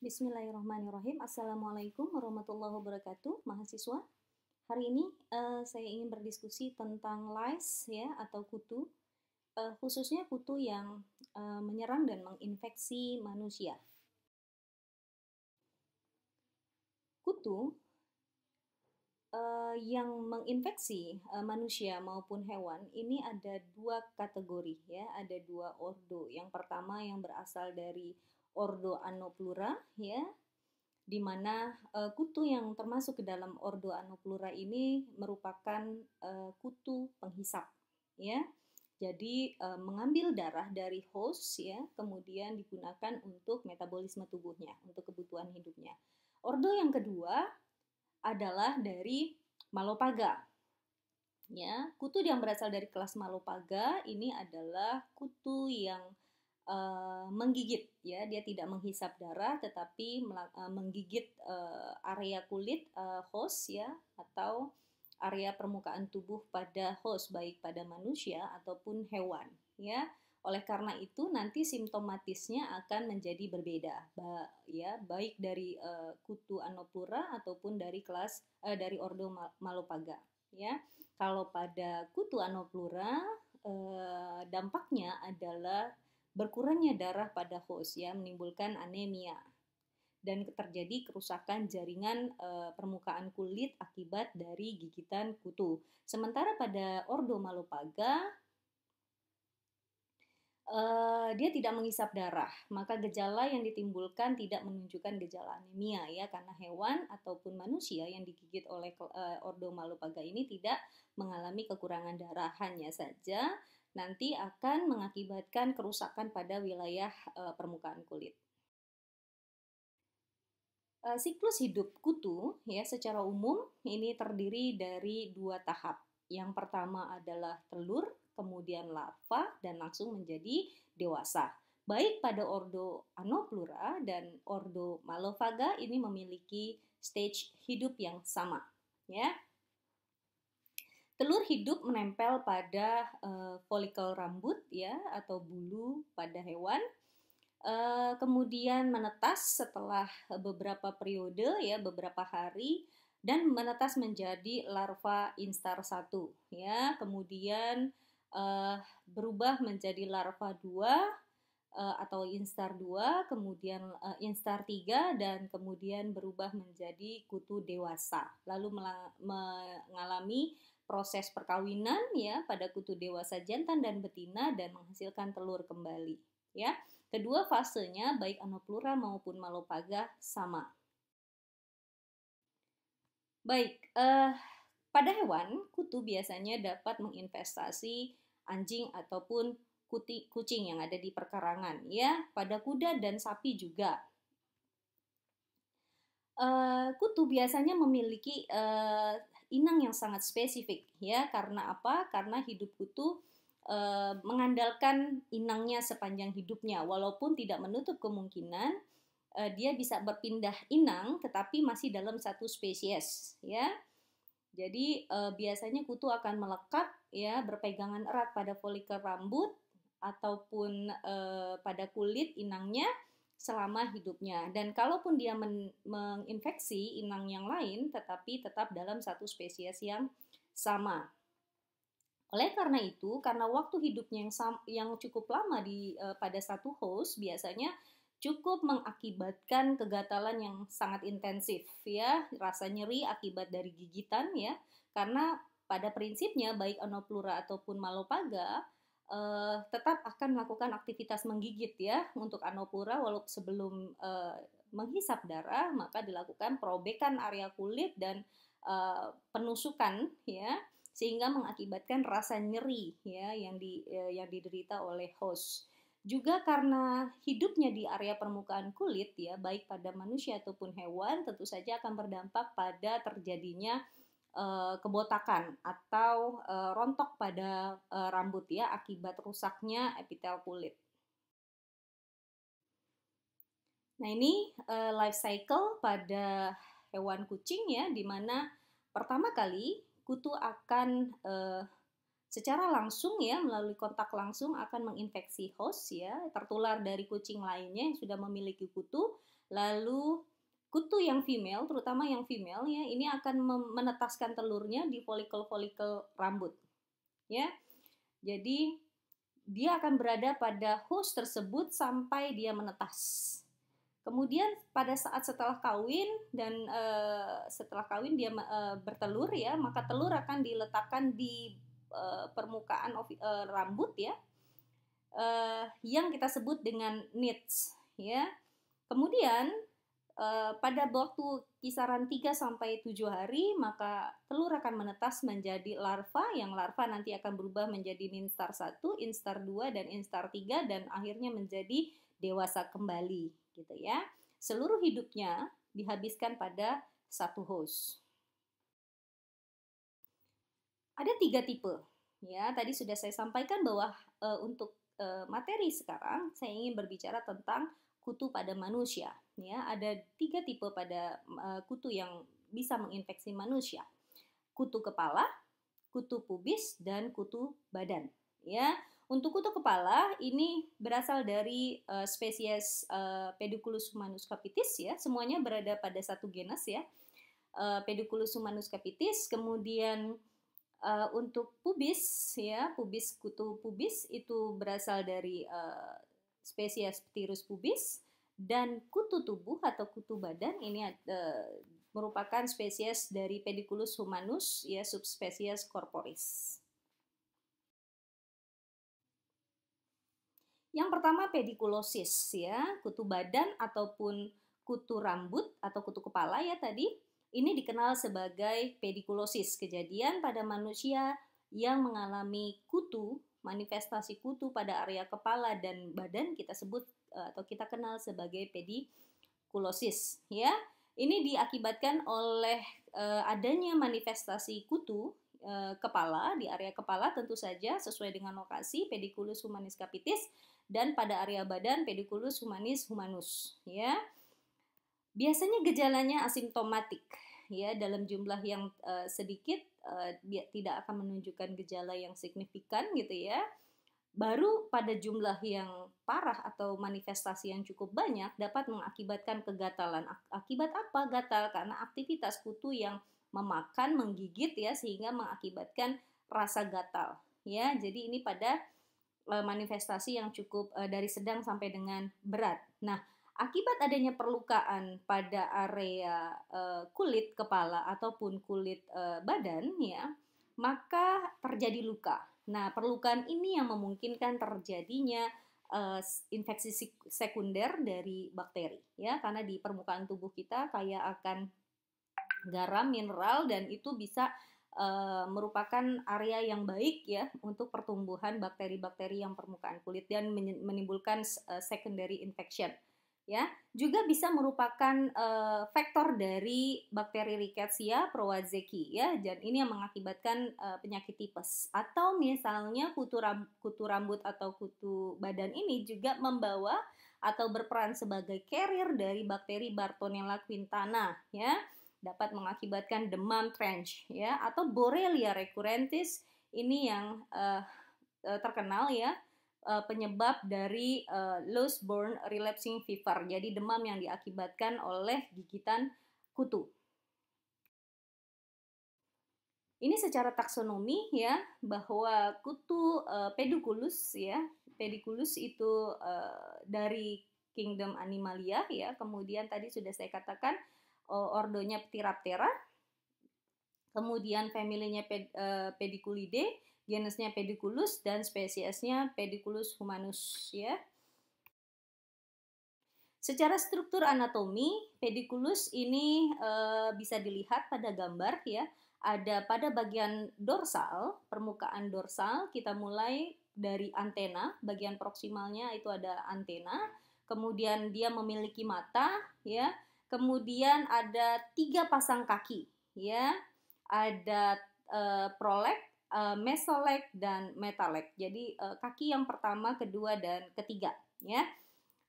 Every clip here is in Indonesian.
Bismillahirrahmanirrahim. Assalamualaikum warahmatullahi wabarakatuh, mahasiswa. Hari ini uh, saya ingin berdiskusi tentang lice ya atau kutu, uh, khususnya kutu yang uh, menyerang dan menginfeksi manusia. Kutu uh, yang menginfeksi uh, manusia maupun hewan ini ada dua kategori ya, ada dua ordo. Yang pertama yang berasal dari Ordo Anoplura ya di mana uh, kutu yang termasuk ke dalam Ordo Anoplura ini merupakan uh, kutu penghisap ya. Jadi uh, mengambil darah dari host ya, kemudian digunakan untuk metabolisme tubuhnya, untuk kebutuhan hidupnya. Ordo yang kedua adalah dari Malopaga. Ya, kutu yang berasal dari kelas Malopaga ini adalah kutu yang Eh, menggigit ya dia tidak menghisap darah tetapi uh, menggigit uh, area kulit uh, host ya atau area permukaan tubuh pada host baik pada manusia ataupun hewan ya oleh karena itu nanti simptomatisnya akan menjadi berbeda ba ya baik dari uh, kutu anopura ataupun dari kelas uh, dari ordo malopaga ya kalau pada kutu anopura uh, dampaknya adalah Berkurangnya darah pada host ya menimbulkan anemia dan terjadi kerusakan jaringan e, permukaan kulit akibat dari gigitan kutu. Sementara pada ordo malopaga e, eh, dia tidak mengisap darah, maka gejala yang ditimbulkan tidak menunjukkan gejala anemia ya karena hewan ataupun manusia yang digigit oleh e, eh, malopaga ini tidak mengalami kekurangan darah hanya saja nanti akan mengakibatkan kerusakan pada wilayah e, permukaan kulit. E, siklus hidup kutu ya secara umum ini terdiri dari dua tahap. Yang pertama adalah telur, kemudian larva dan langsung menjadi dewasa. Baik pada ordo Anoplura dan ordo Malofaga ini memiliki stage hidup yang sama, ya. Telur hidup menempel pada uh, folikel rambut ya atau bulu pada hewan. Uh, kemudian menetas setelah beberapa periode ya beberapa hari dan menetas menjadi larva instar 1 ya kemudian uh, berubah menjadi larva 2 uh, atau instar 2 kemudian uh, instar 3 dan kemudian berubah menjadi kutu dewasa lalu mengalami proses perkawinan ya pada kutu dewasa jantan dan betina dan menghasilkan telur kembali ya. Kedua fasenya baik anoplura maupun malopaga sama. Baik, eh, pada hewan kutu biasanya dapat menginvestasi anjing ataupun kuti, kucing yang ada di perkarangan ya, pada kuda dan sapi juga. Eh, kutu biasanya memiliki uh, inang yang sangat spesifik ya karena apa? Karena hidup kutu uh, mengandalkan inangnya sepanjang hidupnya walaupun tidak menutup kemungkinan uh, dia bisa berpindah inang tetapi masih dalam satu spesies ya. Jadi uh, biasanya kutu akan melekat ya berpegangan erat pada folikel rambut ataupun pada kulit inangnya selama hidupnya. Dan kalaupun dia men menginfeksi inang yang lain, tetapi tetap dalam satu spesies yang sama. Oleh karena itu, karena waktu hidupnya yang, yang cukup lama di uh, pada satu host biasanya cukup mengakibatkan kegatalan yang sangat intensif ya, rasa nyeri akibat dari gigitan ya. Karena pada prinsipnya baik anoplura ataupun malopaga uh, tetap akan melakukan aktivitas menggigit ya untuk anopura walaupun sebelum uh, menghisap darah maka dilakukan perobekan area kulit dan uh, penusukan ya sehingga mengakibatkan rasa nyeri ya yang di uh, yang diderita oleh host. Juga karena hidupnya di area permukaan kulit ya baik pada manusia ataupun hewan tentu saja akan berdampak pada terjadinya Eh, kebotakan atau eh, rontok pada eh, rambut ya akibat rusaknya epitel kulit. Nah, ini life cycle pada hewan kucing ya di mana pertama kali kutu akan secara langsung ya melalui kontak langsung akan menginfeksi host ya tertular dari kucing lainnya yang sudah memiliki kutu lalu kutu yang female, terutama yang female ya, ini akan menetaskan telurnya di folikel-folikel rambut. Ya. Jadi dia akan berada pada host tersebut sampai dia menetas. Kemudian pada saat setelah kawin dan e, setelah kawin dia e, bertelur ya, maka telur akan diletakkan di e, permukaan of, e, rambut ya. E, yang kita sebut dengan nits ya. Kemudian Eh, pada waktu kisaran 3 sampai 7 hari, maka telur akan menetas menjadi larva yang larva nanti akan berubah menjadi instar 1, instar 2 dan instar 3 dan akhirnya menjadi dewasa kembali gitu ya. Seluruh hidupnya dihabiskan pada satu host. Ada tiga tipe. Ya, tadi sudah saya sampaikan bahwa eh, untuk eh, materi sekarang saya ingin berbicara tentang kutu pada manusia. Ya, ada tiga tipe pada uh, kutu yang bisa menginfeksi manusia. Kutu kepala, kutu pubis, dan kutu badan. Ya, untuk kutu kepala ini berasal dari uh, spesies uh, eh, Pediculus humanus capitis ya, semuanya berada pada satu genus ya. Uh, Pediculus humanus capitis, kemudian uh, untuk pubis ya, pubis kutu pubis itu berasal dari uh, spesies Petirus pubis dan kutu tubuh atau kutu badan ini uh, merupakan spesies dari Pediculus humanus ya subspesies corporis. Yang pertama pedikulosis ya, kutu badan ataupun kutu rambut atau kutu kepala ya tadi. Ini dikenal sebagai pedikulosis, kejadian pada manusia yang mengalami kutu manifestasi kutu pada area kepala dan badan kita sebut eh, atau kita kenal sebagai pedikulosis ya. Ini diakibatkan oleh e, adanya manifestasi kutu e, eh, kepala di area kepala tentu saja sesuai dengan lokasi pediculus humanis capitis dan pada area badan pediculus humanis humanus ya. Biasanya gejalanya asimptomatik ya dalam jumlah yang uh, sedikit uh, tidak akan menunjukkan gejala yang signifikan gitu ya. Baru pada jumlah yang parah atau manifestasi yang cukup banyak dapat mengakibatkan kegatalan. Akibat apa gatal? Karena aktivitas kutu yang memakan, menggigit ya sehingga mengakibatkan rasa gatal. Ya, jadi ini pada eh, manifestasi yang cukup dari sedang sampai dengan berat. Nah, Akibat adanya perlukaan pada area uh, kulit kepala ataupun kulit uh, badan ya, maka terjadi luka. Nah, perlukaan ini yang memungkinkan terjadinya uh, infeksi sekunder dari bakteri ya, karena di permukaan tubuh kita kaya akan garam, mineral dan itu bisa Uh, merupakan area yang baik ya untuk pertumbuhan bakteri-bakteri yang permukaan kulit dan menimbulkan uh, secondary infection ya juga bisa merupakan uh, eh, faktor dari bakteri rickettsia prowazeki ya dan ini yang mengakibatkan uh, penyakit tipes atau misalnya kutu ram, kutu rambut atau kutu badan ini juga membawa atau berperan sebagai carrier dari bakteri Bartonella quintana ya dapat mengakibatkan demam trench ya atau Borrelia recurrentis ini yang uh, terkenal ya uh, penyebab dari uh, loose relapsing fever, jadi demam yang diakibatkan oleh gigitan kutu. Ini secara taksonomi ya bahwa kutu uh, pediculus ya, pediculus itu uh, dari kingdom animalia ya. Kemudian tadi sudah saya katakan uh, ordonya ptiraptera Kemudian familinya ped, uh, pediculidae genusnya pediculus dan spesiesnya pediculus humanus ya. Secara struktur anatomi, pediculus ini e, bisa dilihat pada gambar ya. Ada pada bagian dorsal, permukaan dorsal kita mulai dari antena, bagian proksimalnya itu ada antena, kemudian dia memiliki mata ya. Kemudian ada tiga pasang kaki ya. Ada e, prolek uh, mesolek dan metalek, Jadi uh, kaki yang pertama, kedua dan ketiga ya.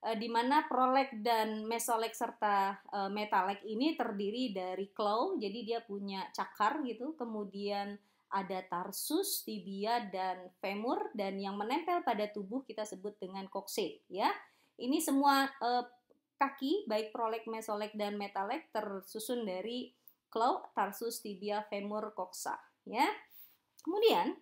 Uh, di mana prolek dan mesolek serta uh, metalek ini terdiri dari claw, jadi dia punya cakar gitu, kemudian ada tarsus, tibia dan femur dan yang menempel pada tubuh kita sebut dengan kokse ya. Ini semua uh, kaki baik prolek, mesolek dan metalek tersusun dari claw, tarsus, tibia, femur, koksa ya. Kemudian,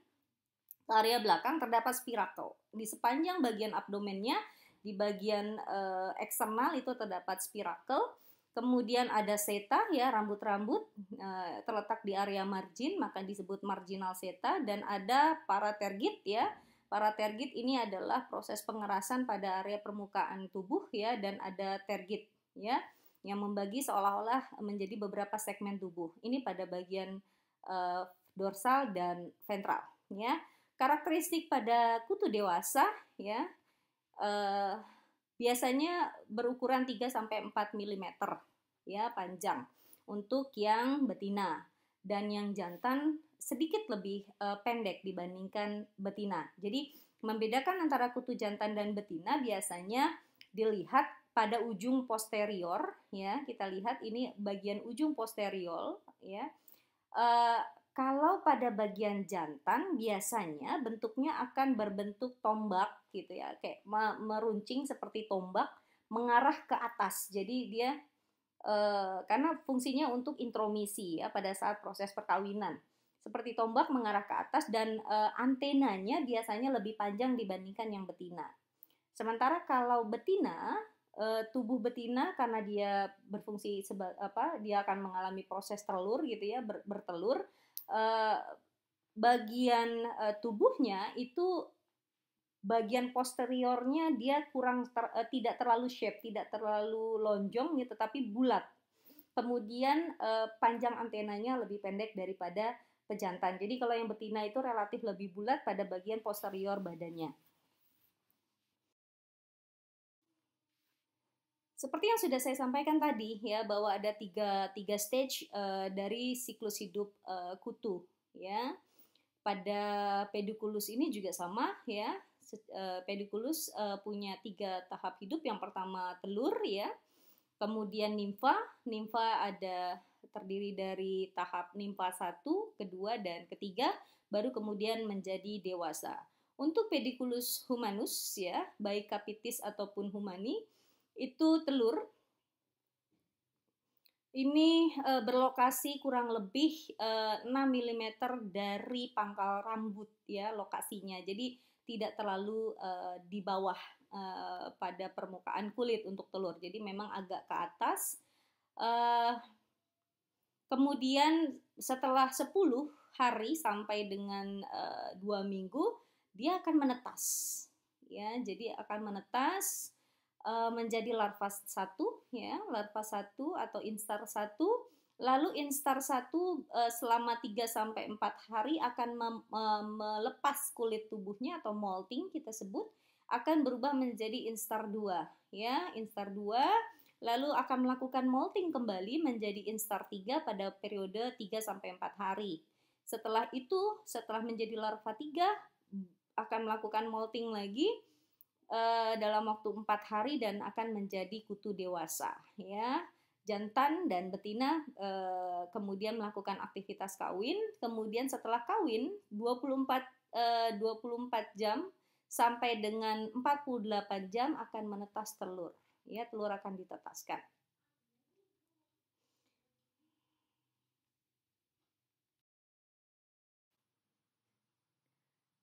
ke area belakang terdapat spirato. Di sepanjang bagian abdomennya, di bagian uh, eksternal itu terdapat spiracle. Kemudian ada seta ya rambut-rambut uh, terletak di area margin maka disebut marginal seta dan ada paratergit ya. Paratergit ini adalah proses pengerasan pada area permukaan tubuh ya dan ada tergit ya yang membagi seolah-olah menjadi beberapa segmen tubuh. Ini pada bagian uh, dorsal dan ventral ya. Karakteristik pada kutu dewasa ya eh, biasanya berukuran 3 sampai 4 mm ya panjang untuk yang betina dan yang jantan sedikit lebih eh, pendek dibandingkan betina. Jadi membedakan antara kutu jantan dan betina biasanya dilihat pada ujung posterior ya. Kita lihat ini bagian ujung posterior ya. Eh, kalau pada bagian jantan biasanya bentuknya akan berbentuk tombak gitu ya, kayak meruncing seperti tombak mengarah ke atas. Jadi dia e, karena fungsinya untuk intromisi ya pada saat proses perkawinan. Seperti tombak mengarah ke atas dan e, antenanya biasanya lebih panjang dibandingkan yang betina. Sementara kalau betina e, tubuh betina karena dia berfungsi seba, apa dia akan mengalami proses telur gitu ya ber, bertelur Eh, bagian uh, tubuhnya itu bagian posteriornya dia kurang ter, uh, tidak terlalu shape, tidak terlalu lonjong gitu tapi bulat. Kemudian uh, panjang antenanya lebih pendek daripada pejantan. Jadi kalau yang betina itu relatif lebih bulat pada bagian posterior badannya. Seperti yang sudah saya sampaikan tadi ya bahwa ada tiga, tiga stage uh, dari siklus hidup uh, kutu ya. Pada pediculus ini juga sama ya. Eh, pediculus uh, punya tiga tahap hidup. Yang pertama telur ya. Kemudian nimfa, nimfa ada terdiri dari tahap nimfa satu kedua dan ketiga baru kemudian menjadi dewasa. Untuk pediculus humanus ya, baik kapitis ataupun humani, itu telur. Ini e, berlokasi kurang lebih e, 6 mm dari pangkal rambut ya lokasinya. Jadi tidak terlalu e, di bawah e, pada permukaan kulit untuk telur. Jadi memang agak ke atas. E, kemudian setelah 10 hari sampai dengan e, 2 minggu dia akan menetas. Ya, jadi akan menetas Eh, menjadi larva 1 ya, larva 1 atau instar 1. Lalu instar 1 uh, eh, selama 3 sampai 4 hari akan uh, melepas kulit tubuhnya atau molting kita sebut akan berubah menjadi instar 2 ya, instar 2 lalu akan melakukan molting kembali menjadi instar 3 pada periode 3 sampai 4 hari. Setelah itu, setelah menjadi larva 3 akan melakukan molting lagi Eh, dalam waktu empat hari dan akan menjadi kutu dewasa ya jantan dan betina uh, kemudian melakukan aktivitas kawin kemudian setelah kawin 24 uh, 24 jam sampai dengan 48 jam akan menetas telur. Ya, telur akan ditetaskan.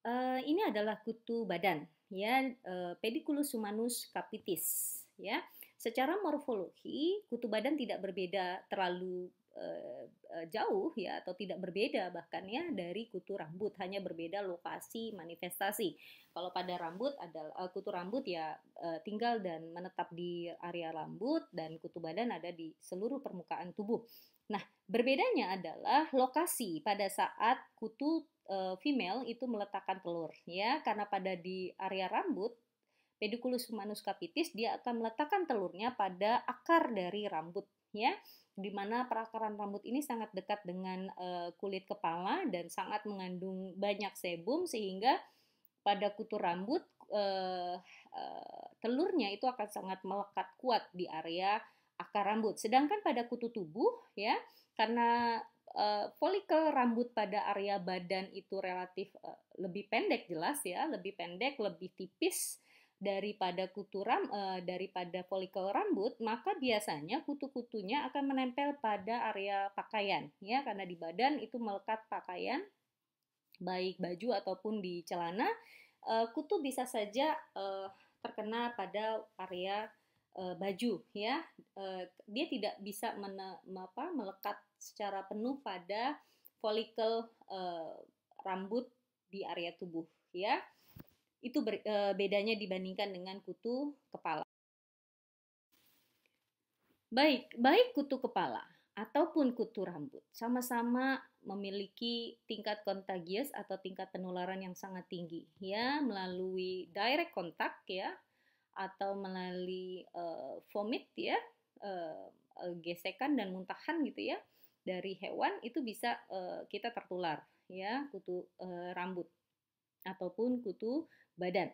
Uh, ini adalah kutu badan ya eh, Pediculus humanus capitis ya. Secara morfologi kutu badan tidak berbeda terlalu eh, eh, jauh ya atau tidak berbeda bahkan ya dari kutu rambut hanya berbeda lokasi manifestasi kalau pada rambut adalah kutu rambut ya tinggal dan menetap di area rambut dan kutu badan ada di seluruh permukaan tubuh nah berbedanya adalah lokasi pada saat kutu uh, female itu meletakkan telur ya karena pada di area rambut pediculus humanus capitis dia akan meletakkan telurnya pada akar dari rambut ya di mana perakaran rambut ini sangat dekat dengan uh, kulit kepala dan sangat mengandung banyak sebum sehingga pada kutu rambut uh, uh, telurnya itu akan sangat melekat kuat di area akar rambut. Sedangkan pada kutu tubuh ya karena uh, folikel rambut pada area badan itu relatif uh, lebih pendek jelas ya, lebih pendek, lebih tipis daripada kutu ram uh, daripada folikel rambut, maka biasanya kutu-kutunya akan menempel pada area pakaian ya karena di badan itu melekat pakaian baik baju ataupun di celana, kutu bisa saja terkena pada area Eh, baju ya uh, dia tidak bisa mene, apa, melekat secara penuh pada folikel uh, rambut di area tubuh ya itu ber, uh, bedanya dibandingkan dengan kutu kepala baik baik kutu kepala ataupun kutu rambut sama-sama memiliki tingkat contagious atau tingkat penularan yang sangat tinggi ya melalui direct contact ya atau melalui uh, vomit ya uh, gesekan dan muntahan gitu ya dari hewan itu bisa uh, kita tertular ya kutu uh, rambut ataupun kutu badan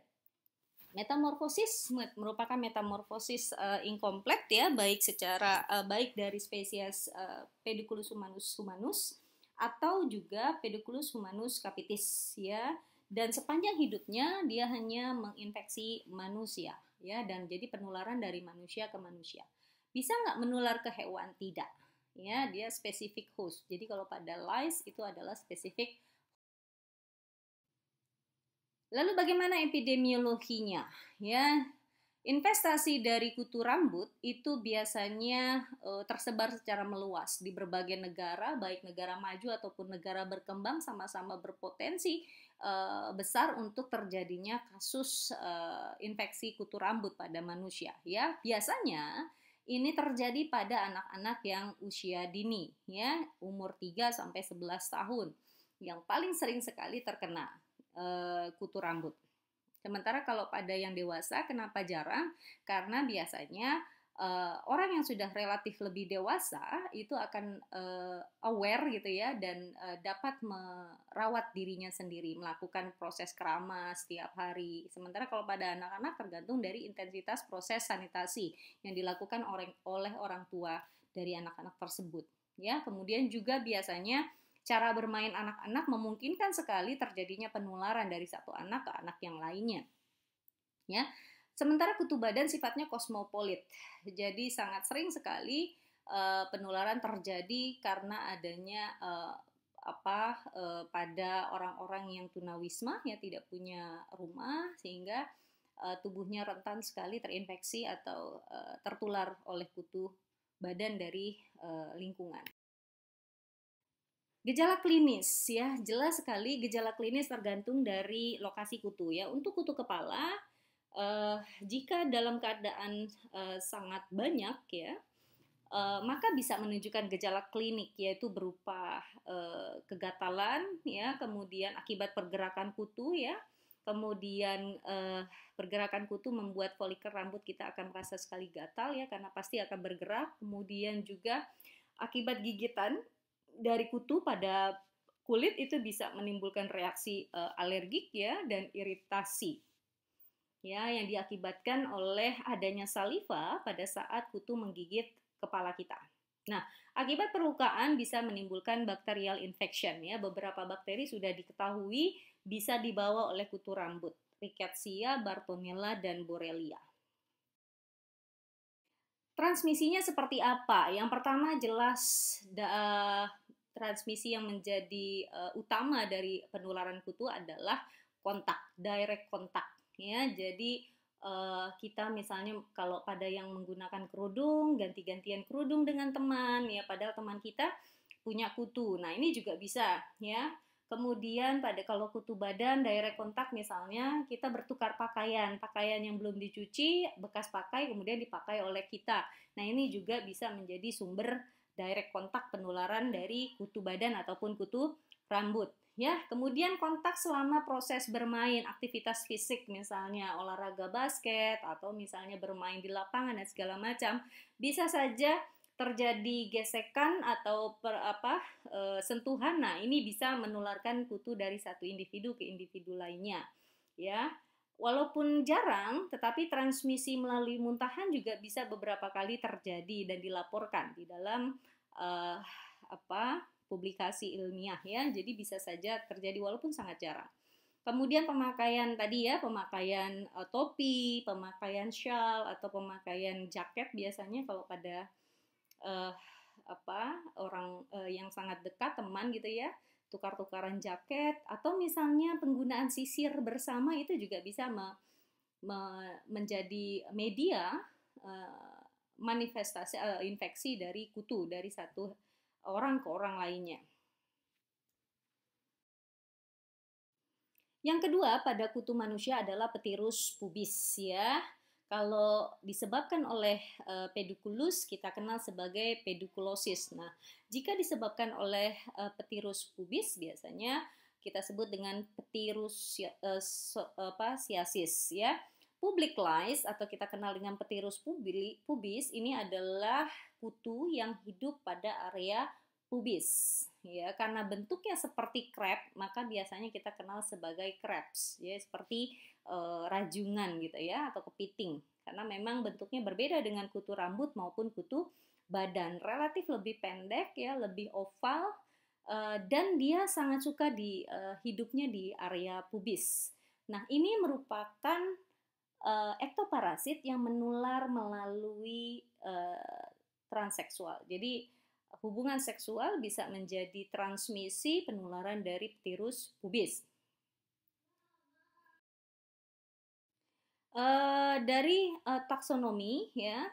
metamorfosis merupakan metamorfosis uh, incomplete ya baik secara uh, baik dari spesies uh, Pediculus humanus humanus atau juga Pediculus humanus capitis ya dan sepanjang hidupnya dia hanya menginfeksi manusia ya dan jadi penularan dari manusia ke manusia. Bisa nggak menular ke hewan? Tidak. Ya, dia spesifik host. Jadi kalau pada lice itu adalah spesifik Lalu bagaimana epidemiologinya? Ya, investasi dari kutu rambut itu biasanya e, tersebar secara meluas di berbagai negara, baik negara maju ataupun negara berkembang sama-sama berpotensi Eh, besar untuk terjadinya kasus eh, infeksi kutu rambut pada manusia ya. Biasanya ini terjadi pada anak-anak yang usia dini ya, umur 3 sampai 11 tahun yang paling sering sekali terkena eh, kutu rambut. Sementara kalau pada yang dewasa kenapa jarang? Karena biasanya uh, orang yang sudah relatif lebih dewasa itu akan uh, aware gitu ya dan uh, dapat merawat dirinya sendiri melakukan proses keramas setiap hari sementara kalau pada anak-anak tergantung dari intensitas proses sanitasi yang dilakukan oleh oleh orang tua dari anak-anak tersebut ya kemudian juga biasanya cara bermain anak-anak memungkinkan sekali terjadinya penularan dari satu anak ke anak yang lainnya ya Sementara kutu badan sifatnya kosmopolit, jadi sangat sering sekali uh, penularan terjadi karena adanya uh, apa uh, pada orang-orang yang tunawisma ya tidak punya rumah sehingga uh, tubuhnya rentan sekali terinfeksi atau uh, tertular oleh kutu badan dari uh, lingkungan. Gejala klinis ya, jelas sekali gejala klinis tergantung dari lokasi kutu ya. Untuk kutu kepala Uh, jika dalam keadaan uh, sangat banyak ya, uh, maka bisa menunjukkan gejala klinik yaitu berupa uh, kegatalan ya, kemudian akibat pergerakan kutu ya, kemudian uh, pergerakan kutu membuat folikel rambut kita akan merasa sekali gatal ya karena pasti akan bergerak kemudian juga akibat gigitan dari kutu pada kulit itu bisa menimbulkan reaksi uh, alergik ya dan iritasi ya yang diakibatkan oleh adanya saliva pada saat kutu menggigit kepala kita. Nah, akibat perlukaan bisa menimbulkan bakterial infection ya. Beberapa bakteri sudah diketahui bisa dibawa oleh kutu rambut, Rickettsia, Bartonella dan Borrelia. Transmisinya seperti apa? Yang pertama jelas da, transmisi yang menjadi uh, utama dari penularan kutu adalah kontak, direct kontak ya jadi uh, kita misalnya kalau pada yang menggunakan kerudung ganti-gantian kerudung dengan teman ya padahal teman kita punya kutu nah ini juga bisa ya kemudian pada kalau kutu badan daerah kontak misalnya kita bertukar pakaian pakaian yang belum dicuci bekas pakai kemudian dipakai oleh kita nah ini juga bisa menjadi sumber direct kontak penularan dari kutu badan ataupun kutu rambut ya. Kemudian kontak selama proses bermain aktivitas fisik misalnya olahraga basket atau misalnya bermain di lapangan dan segala macam, bisa saja terjadi gesekan atau per, apa e, sentuhan. Nah, ini bisa menularkan kutu dari satu individu ke individu lainnya. Ya. Walaupun jarang, tetapi transmisi melalui muntahan juga bisa beberapa kali terjadi dan dilaporkan di dalam e, apa publikasi ilmiah ya. Jadi bisa saja terjadi walaupun sangat jarang. Kemudian pemakaian tadi ya, pemakaian uh, topi, pemakaian shawl atau pemakaian jaket biasanya kalau pada uh, apa orang uh, yang sangat dekat teman gitu ya, tukar-tukaran jaket atau misalnya penggunaan sisir bersama itu juga bisa me, me, menjadi media uh, manifestasi uh, infeksi dari kutu dari satu orang ke orang lainnya. Yang kedua pada kutu manusia adalah petirus pubis ya. Kalau disebabkan oleh e, pediculus kita kenal sebagai pediculosis. Nah, jika disebabkan oleh eh, petirus pubis biasanya kita sebut dengan petirus e, so, apa siasis ya. Public lies atau kita kenal dengan petirus pubis ini adalah kutu yang hidup pada area pubis. Ya, karena bentuknya seperti crab, maka biasanya kita kenal sebagai crabs, ya seperti e, rajungan gitu ya atau kepiting. Karena memang bentuknya berbeda dengan kutu rambut maupun kutu badan, relatif lebih pendek ya, lebih oval e, dan dia sangat suka di e, hidupnya di area pubis. Nah, ini merupakan uh, eh, ektoparasit yang menular melalui uh, transseksual. Jadi hubungan seksual bisa menjadi transmisi penularan dari virus pubis. Uh, dari uh, taksonomi ya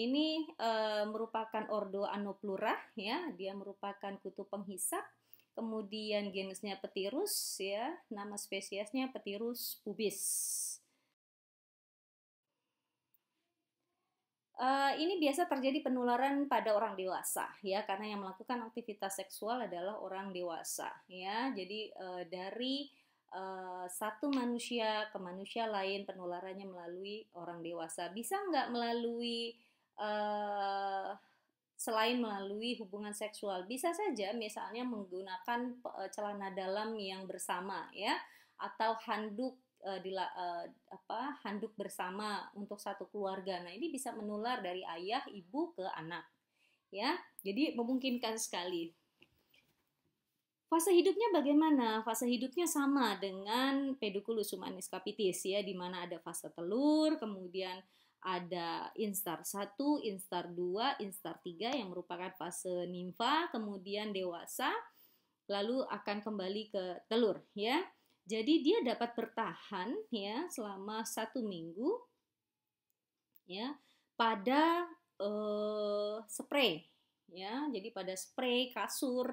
ini uh, merupakan ordo Anoplura ya dia merupakan kutu penghisap kemudian genusnya petirus ya nama spesiesnya petirus pubis Uh, ini biasa terjadi penularan pada orang dewasa ya karena yang melakukan aktivitas seksual adalah orang dewasa ya jadi uh, dari uh, satu manusia ke manusia lain penularannya melalui orang dewasa bisa nggak melalui uh, selain melalui hubungan seksual bisa saja misalnya menggunakan celana dalam yang bersama ya atau handuk uh, eh, di uh, eh, apa handuk bersama untuk satu keluarga. Nah, ini bisa menular dari ayah, ibu ke anak. Ya. Jadi memungkinkan sekali. Fase hidupnya bagaimana? Fase hidupnya sama dengan pedukulus humanis capitis ya, di mana ada fase telur, kemudian ada instar 1, instar 2, instar 3 yang merupakan fase nimfa, kemudian dewasa, lalu akan kembali ke telur ya. Jadi dia dapat bertahan ya selama satu minggu ya pada uh, spray ya. Jadi pada spray kasur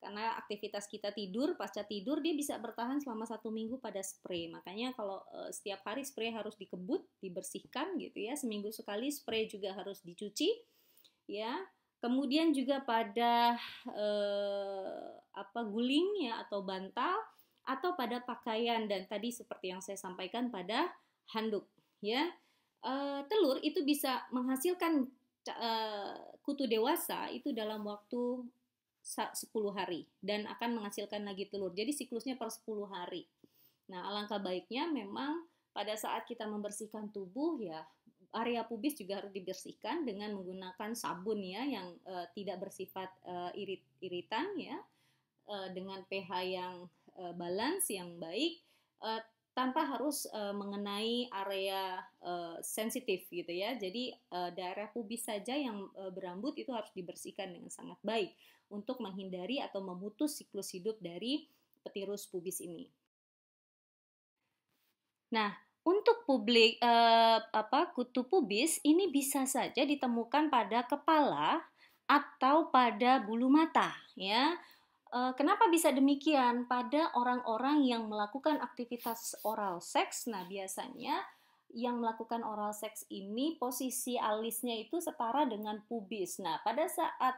karena aktivitas kita tidur pasca tidur dia bisa bertahan selama satu minggu pada spray. Makanya kalau uh, setiap hari spray harus dikebut, dibersihkan gitu ya. Seminggu sekali spray juga harus dicuci ya. Kemudian juga pada uh, apa guling ya atau bantal atau pada pakaian dan tadi seperti yang saya sampaikan pada handuk ya e, telur itu bisa menghasilkan e, kutu dewasa itu dalam waktu 10 hari dan akan menghasilkan lagi telur jadi siklusnya per 10 hari nah alangkah baiknya memang pada saat kita membersihkan tubuh ya area pubis juga harus dibersihkan dengan menggunakan sabun ya yang e, tidak bersifat e, irit iritan ya e, dengan pH yang uh, balance yang baik uh, tanpa harus uh, mengenai area uh, sensitif gitu ya. Jadi uh, daerah pubis saja yang uh, berambut itu harus dibersihkan dengan sangat baik untuk menghindari atau memutus siklus hidup dari petirus pubis ini. Nah, untuk publik eh, apa kutu pubis ini bisa saja ditemukan pada kepala atau pada bulu mata ya Eh, kenapa bisa demikian? Pada orang-orang yang melakukan aktivitas oral seks, nah biasanya yang melakukan oral seks ini posisi alisnya itu setara dengan pubis. Nah, pada saat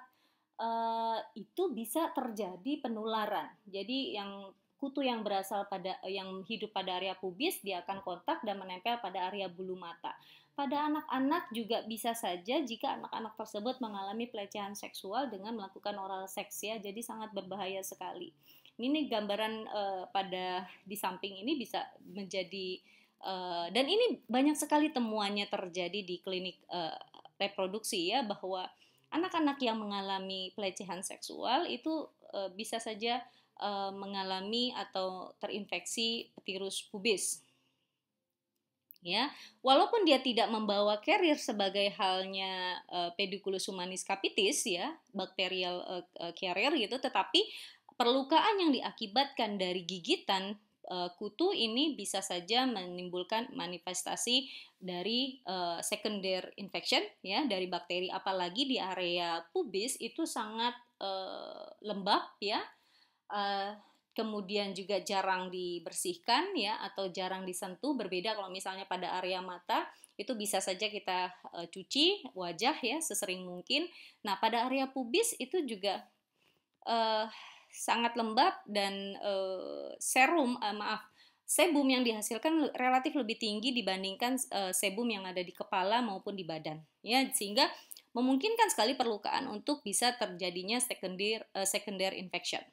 uh, itu bisa terjadi penularan. Jadi yang kutu yang berasal pada yang hidup pada area pubis dia akan kontak dan menempel pada area bulu mata pada anak-anak juga bisa saja jika anak-anak tersebut mengalami pelecehan seksual dengan melakukan oral seks ya. Jadi sangat berbahaya sekali. Ini gambaran uh, pada di samping ini bisa menjadi uh, dan ini banyak sekali temuannya terjadi di klinik uh, reproduksi ya bahwa anak-anak yang mengalami pelecehan seksual itu uh, bisa saja uh, mengalami atau terinfeksi virus pubis ya walaupun dia tidak membawa carrier sebagai halnya uh, pediculus humanis capitis ya bakterial uh, eh, uh, eh, carrier gitu tetapi perlukaan yang diakibatkan dari gigitan uh, kutu ini bisa saja menimbulkan manifestasi dari uh, secondary infection ya dari bakteri apalagi di area pubis itu sangat uh, lembab ya uh, kemudian juga jarang dibersihkan ya atau jarang disentuh berbeda kalau misalnya pada area mata itu bisa saja kita e, cuci wajah ya sesering mungkin. Nah, pada area pubis itu juga e, sangat lembab dan e, serum e, maaf sebum yang dihasilkan relatif lebih tinggi dibandingkan e, sebum yang ada di kepala maupun di badan ya sehingga memungkinkan sekali perlukaan untuk bisa terjadinya secondary uh, secondary infection.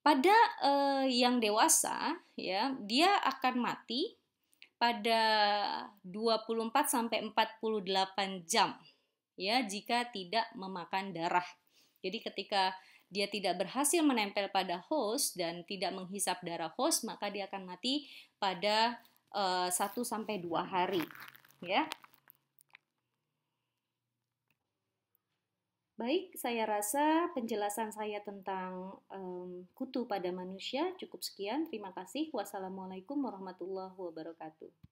Pada uh, yang dewasa ya, dia akan mati pada 24 sampai 48 jam ya jika tidak memakan darah. Jadi ketika dia tidak berhasil menempel pada host dan tidak menghisap darah host, maka dia akan mati pada uh, eh, 1 sampai 2 hari, ya. Baik, saya rasa penjelasan saya tentang um, kutu pada manusia cukup sekian. Terima kasih. Wassalamualaikum warahmatullahi wabarakatuh.